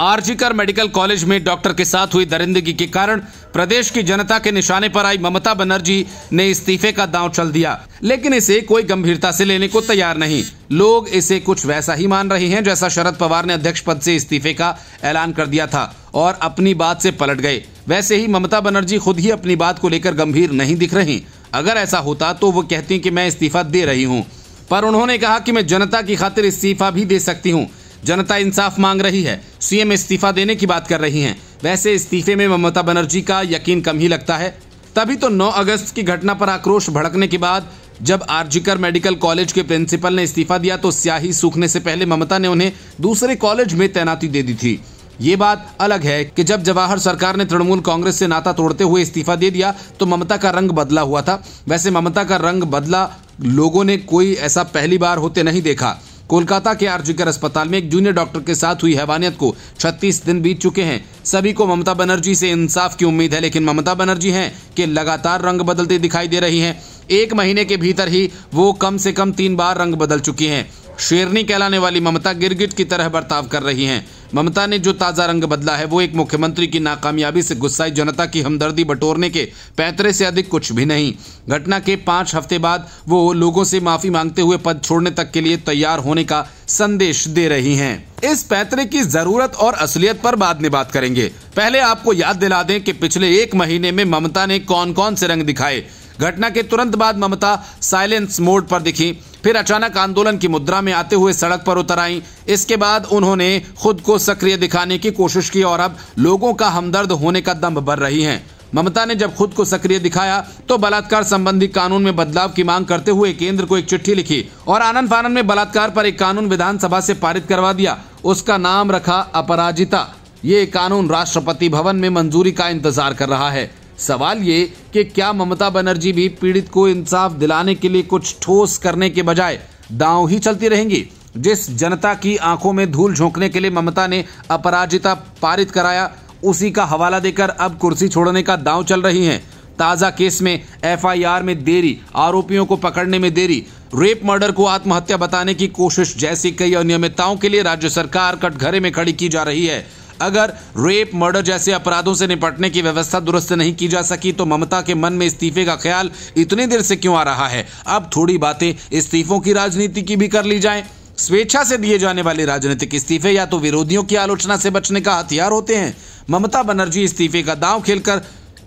RG Kar medical college में doctor के साथ हुई दरिंदगी के कारण प्रदेश की जनता के निशाने पर आई ममता बनर्जी ने इस्तीफे का दांव चल दिया लेकिन इसे कोई गंभीरता से लेने को तैयार नहीं लोग इसे कुछ वैसा ही मान रहे हैं जैसा शरद पवार ने अध्यक्ष पद से इस्तीफे का ऐलान कर दिया था और अपनी बात से पलट गए वैसे ही ममता बनर्जी खुद ही अपनी बात को लेकर गंभीर नहीं दिख रही अगर ऐसा होता तो वो कहती कि मैं इस्तीफा दे रही हूँ पर उन्होंने कहा कि मैं जनता की खातिर इस्तीफा भी दे सकती हूँ जनता इंसाफ मांग रही है सीएम इस्तीफा देने की बात कर रही हैं वैसे इस्तीफे में ममता बनर्जी का यकीन कम ही लगता है तभी तो 9 अगस्त की घटना पर आक्रोश भड़कने के बाद जब आरजीकर मेडिकल कॉलेज के प्रिंसिपल ने इस्तीफा दिया तो स्याही सूखने से पहले ममता ने उन्हें दूसरे कॉलेज में तैनाती दे दी थी ये बात अलग है कि जब जवाहर सरकार ने तृणमूल कांग्रेस से नाता तोड़ते हुए इस्तीफा दे दिया तो ममता का रंग बदला हुआ था वैसे ममता का रंग बदला लोगों ने कोई ऐसा पहली बार होते नहीं देखा कोलकाता के आरजीकर अस्पताल में एक जूनियर डॉक्टर के साथ हुई हैवानियत को 36 दिन बीत चुके हैं सभी को ममता बनर्जी से इंसाफ की उम्मीद है लेकिन ममता बनर्जी हैं कि लगातार रंग बदलती दिखाई दे रही हैं एक महीने के भीतर ही वो कम से कम तीन बार रंग बदल चुकी हैं शेरनी कहलाने वाली ममता गिरगिट की तरह बर्ताव कर रही हैं ममता ने जो ताज़ा रंग बदला है वो एक मुख्यमंत्री की नाकामयाबी से गुस्साई जनता की हमदर्दी बटोरने के पैतरे से अधिक कुछ भी नहीं घटना के पाँच हफ्ते बाद वो लोगों से माफ़ी मांगते हुए पद छोड़ने तक के लिए तैयार होने का संदेश दे रही हैं इस पैतरे की जरूरत और असलियत पर बाद में बात करेंगे पहले आपको याद दिला दें कि पिछले एक महीने में ममता ने कौन कौन से रंग दिखाए घटना के तुरंत बाद ममता साइलेंस मोड पर दिखी फिर अचानक आंदोलन की मुद्रा में आते हुए सड़क पर उतर आई इसके बाद उन्होंने खुद को सक्रिय दिखाने की कोशिश की और अब लोगों का हमदर्द होने का दम भर रही है ममता ने जब खुद को सक्रिय दिखाया तो बलात्कार संबंधी कानून में बदलाव की मांग करते हुए केंद्र को एक चिट्ठी लिखी और आनंद फानंद में बलात्कार पर एक कानून विधानसभा से पारित करवा दिया उसका नाम रखा अपराजिता ये कानून राष्ट्रपति भवन में मंजूरी का इंतजार कर रहा है सवाल ये कि क्या ममता बनर्जी भी पीड़ित को इंसाफ दिलाने के लिए कुछ ठोस करने के बजाय दांव ही चलती रहेंगी जिस जनता की आंखों में धूल झोंकने के लिए ममता ने अपराजिता पारित कराया उसी का हवाला देकर अब कुर्सी छोड़ने का दांव चल रही है ताज़ा केस में एफआईआर में देरी आरोपियों को पकड़ने में देरी रेप मर्डर को आत्महत्या बताने की कोशिश जैसी कई अनियमितताओं के लिए राज्य सरकार कटघरे में खड़ी की जा रही है अगर रेप मर्डर जैसे अपराधों से निपटने की व्यवस्था दुरुस्त नहीं की जा सकी तो ममता के मन में इस्तीफे का ख्याल इतनी देर से क्यों आ रहा है अब थोड़ी बातें इस्तीफों की राजनीति की भी कर ली जाए स्वेच्छा से दिए जाने वाले राजनीतिक इस्तीफे या तो विरोधियों की आलोचना से बचने का हथियार होते हैं ममता बनर्जी इस्तीफे का दाव खेलकर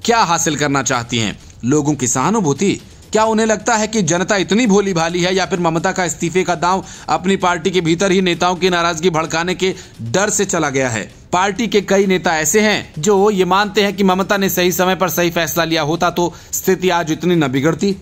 क्या हासिल करना चाहती हैं लोगों की सहानुभूति क्या उन्हें लगता है कि जनता इतनी भोली भाली है या फिर ममता का इस्तीफे का दांव अपनी पार्टी के भीतर ही नेताओं की नाराजगी भड़काने के डर से चला गया है पार्टी के कई नेता ऐसे हैं जो ये मानते हैं कि ममता ने सही समय पर सही फैसला लिया होता तो स्थिति आज इतनी न बिगड़ती